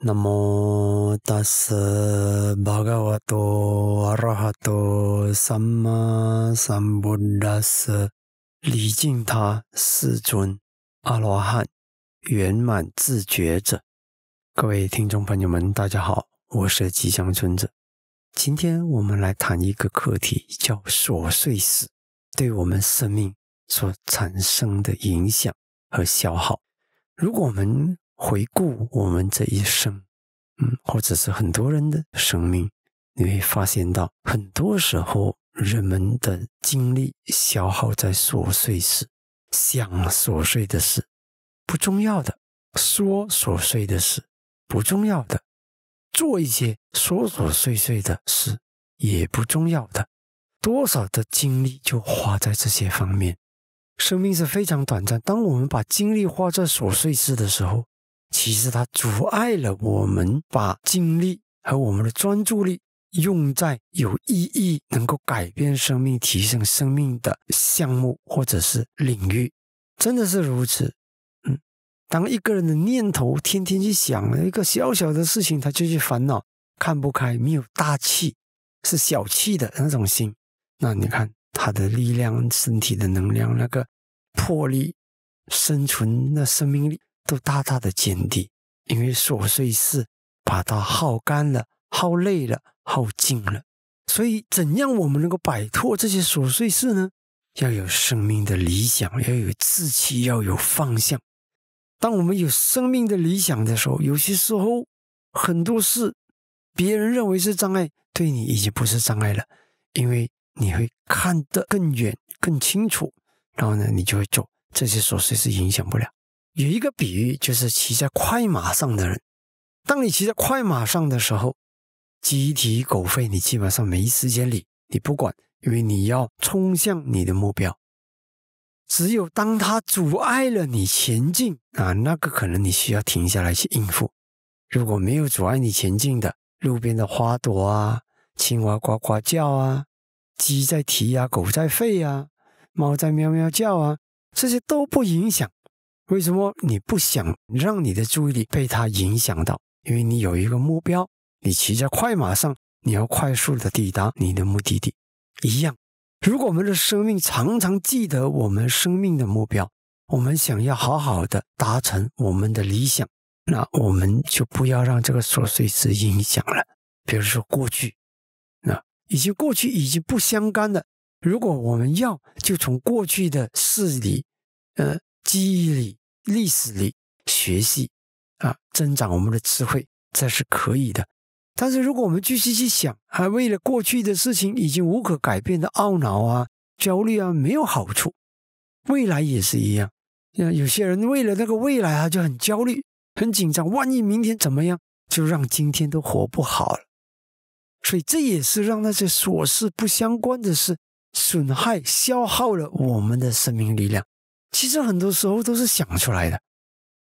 那么，达斯巴嘎瓦多阿罗哈多萨玛萨 b 达斯，李他世尊阿罗汉圆满自觉者，各位听众朋友们，大家好，我是吉祥尊者。今天我们来谈一个课题，叫琐碎事对我们生命所产生的影响和消耗。如果我们回顾我们这一生，嗯，或者是很多人的生命，你会发现到，很多时候人们的精力消耗在琐碎事，想琐碎的事，不重要的，说琐碎的事，不重要的，做一些琐琐碎碎的事，也不重要的，多少的精力就花在这些方面。生命是非常短暂，当我们把精力花在琐碎事的时候，其实它阻碍了我们把精力和我们的专注力用在有意义、能够改变生命、提升生命的项目或者是领域，真的是如此。嗯，当一个人的念头天天去想一个小小的事情，他就去烦恼、看不开，没有大气，是小气的那种心。那你看他的力量、身体的能量、那个魄力、生存的生命力。都大大的减低，因为琐碎事把它耗干了、耗累了、耗尽了。所以，怎样我们能够摆脱这些琐碎事呢？要有生命的理想，要有志气，要有方向。当我们有生命的理想的时候，有些时候很多事别人认为是障碍，对你已经不是障碍了，因为你会看得更远、更清楚。然后呢，你就会走，这些琐碎事影响不了。有一个比喻，就是骑在快马上的人。当你骑在快马上的时候，鸡啼狗吠，你基本上没时间理，你不管，因为你要冲向你的目标。只有当它阻碍了你前进啊，那个可能你需要停下来去应付。如果没有阻碍你前进的，路边的花朵啊，青蛙呱呱叫啊，鸡在啼啊，狗在吠啊，猫在喵喵叫啊，这些都不影响。为什么你不想让你的注意力被它影响到？因为你有一个目标，你骑在快马上，你要快速的抵达你的目的地。一样，如果我们的生命常常记得我们生命的目标，我们想要好好的达成我们的理想，那我们就不要让这个琐碎事影响了。比如说过去，那以及过去已经不相干的，如果我们要就从过去的事里，呃，记忆里、历史里学习啊，增长我们的智慧，这是可以的。但是如果我们继续去想，还为了过去的事情已经无可改变的懊恼啊、焦虑啊，没有好处。未来也是一样，有些人为了那个未来啊，就很焦虑、很紧张，万一明天怎么样，就让今天都活不好了。所以这也是让那些琐事不相关的事损害、消耗了我们的生命力量。其实很多时候都是想出来的。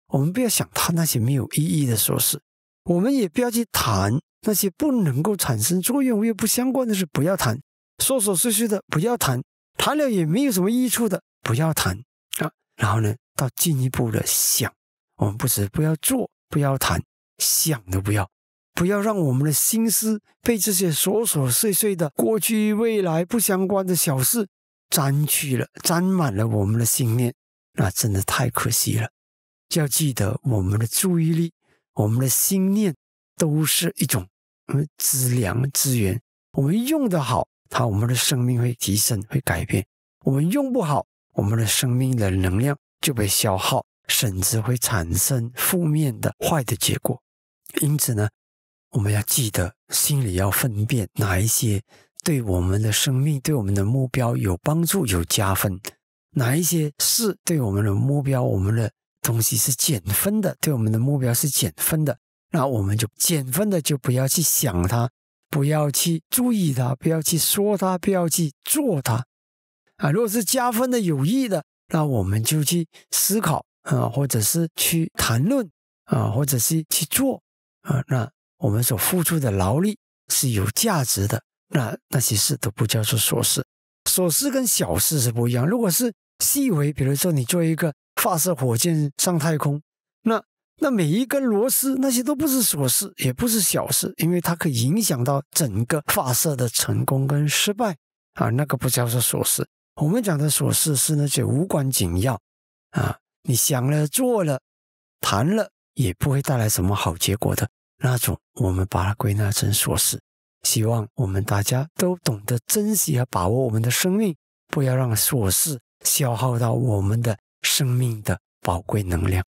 我们不要想他那些没有意义的琐事，我们也不要去谈那些不能够产生作用又不相关的事，不要谈琐琐碎碎的，不要谈，谈了也没有什么益处的，不要谈啊。然后呢，到进一步的想，我们不止不要做，不要谈，想都不要，不要让我们的心思被这些琐琐碎碎的过去、未来不相关的小事。占据了、沾满了我们的心念，那真的太可惜了。就要记得，我们的注意力、我们的心念都是一种资粮资源。我们用的好，它我们的生命会提升、会改变；我们用不好，我们的生命的能量就被消耗，甚至会产生负面的坏的结果。因此呢，我们要记得心里要分辨哪一些。对我们的生命、对我们的目标有帮助、有加分，哪一些事对我们的目标、我们的东西是减分的？对我们的目标是减分的，那我们就减分的就不要去想它，不要去注意它，不要去说它，不要去做它。啊，如果是加分的、有益的，那我们就去思考啊，或者是去谈论啊，或者是去做啊，那我们所付出的劳力是有价值的。那那些事都不叫做琐事，琐事跟小事是不一样。如果是细微，比如说你做一个发射火箭上太空，那那每一根螺丝那些都不是琐事，也不是小事，因为它可以影响到整个发射的成功跟失败啊，那个不叫做琐事。我们讲的琐事是那些无关紧要啊，你想了做了谈了也不会带来什么好结果的那种，我们把它归纳成琐事。希望我们大家都懂得珍惜和把握我们的生命，不要让琐事消耗到我们的生命的宝贵能量。